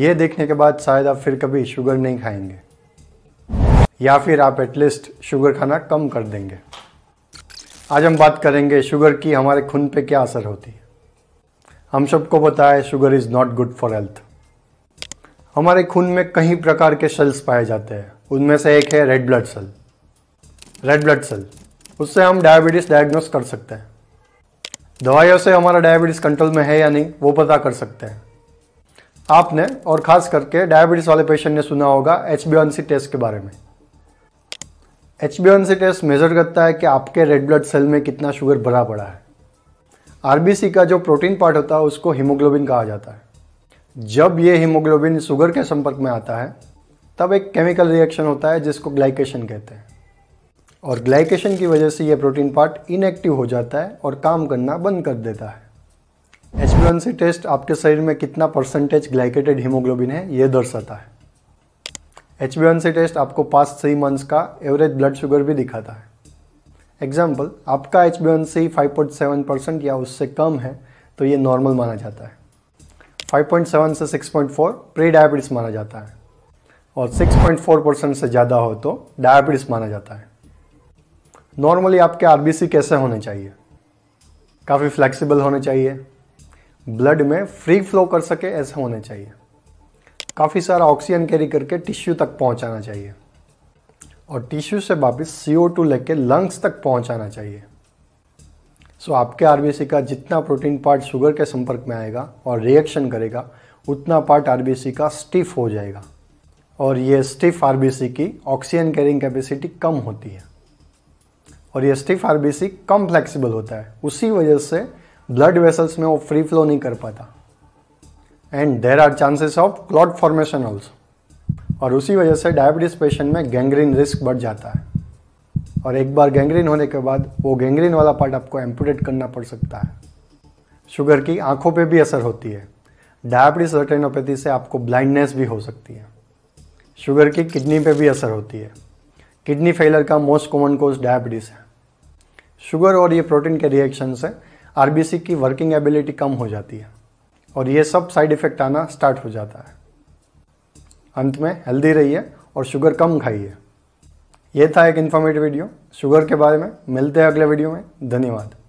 ये देखने के बाद शायद आप फिर कभी शुगर नहीं खाएंगे या फिर आप एटलीस्ट शुगर खाना कम कर देंगे आज हम बात करेंगे शुगर की हमारे खून पे क्या असर होती है हम सबको पता है sugar is not good for health हमारे खून में कई प्रकार के सेल्स पाए जाते हैं उनमें से एक है red blood cell red blood cell उससे हम डायबिटीज़ डायग्नोस कर सकते हैं दवाइयों से हमारा डायबिटीज़ कंट्रोल में है या नहीं वो पता कर सकते हैं आपने और ख़ास करके डायबिटीज़ वाले पेशेंट ने सुना होगा एच बी टेस्ट के बारे में एच बी टेस्ट मेज़र करता है कि आपके रेड ब्लड सेल में कितना शुगर भरा पड़ा है आर का जो प्रोटीन पार्ट होता है उसको हीमोग्लोबिन कहा जाता है जब ये हीमोग्लोबिन शुगर के संपर्क में आता है तब एक केमिकल रिएक्शन होता है जिसको ग्लाइकेशन कहते हैं और ग्लाइकेशन की वजह से ये प्रोटीन पार्ट इनएक्टिव हो जाता है और काम करना बंद कर देता है एच टेस्ट आपके शरीर में कितना परसेंटेज ग्लाइकेटेड हीमोग्लोबिन है ये दर्शाता है एच टेस्ट आपको पास थ्री मंथ्स का एवरेज ब्लड शुगर भी दिखाता है एग्जाम्पल आपका एच बी सी परसेंट या उससे कम है तो ये नॉर्मल माना जाता है 5.7 से 6.4 प्री डायबिटीज़ माना जाता है और 6.4 परसेंट से ज़्यादा हो तो डायबिटीज़ माना जाता है नॉर्मली आपके सी कैसे होने चाहिए काफ़ी फ्लेक्सिबल होने चाहिए ब्लड में फ्री फ्लो कर सके ऐसे होने चाहिए काफ़ी सारा ऑक्सीजन कैरी करके टिश्यू तक पहुंचाना चाहिए और टिश्यू से वापस सी ओ टू लेकर लंग्स तक पहुंचाना चाहिए सो आपके सी का जितना प्रोटीन पार्ट शुगर के संपर्क में आएगा और रिएक्शन करेगा उतना पार्ट सी का स्टिफ हो जाएगा और ये स्टिफ सी की ऑक्सीजन कैरिंग कैपेसिटी कम होती है और ये स्टिफ सी कम फ्लेक्सिबल होता है उसी वजह से ब्लड वेसल्स में वो फ्री फ्लो नहीं कर पाता and there are chances of clot formation also और उसी वजह से डायबिटीज़ पेशेंट में गैंग्रीन रिस्क बढ़ जाता है और एक बार गैंग्रीन होने के बाद वो गैंग्रीन वाला पार्ट आपको एम्पूटेट करना पड़ सकता है शुगर की आंखों पे भी असर होती है डायबिटीज़ रेटेनोपैथी से आपको ब्लाइंडनेस भी हो सकती है शुगर की किडनी पे भी असर होती है किडनी फेलर का मोस्ट कॉमन कोज डायबिटीज़ है शुगर और ये प्रोटीन के रिएक्शन से आरबीसी की वर्किंग एबिलिटी कम हो जाती है और ये सब साइड इफ़ेक्ट आना स्टार्ट हो जाता है अंत में हेल्दी रहिए और शुगर कम खाइए यह था एक इन्फॉर्मेटिव वीडियो शुगर के बारे में मिलते हैं अगले वीडियो में धन्यवाद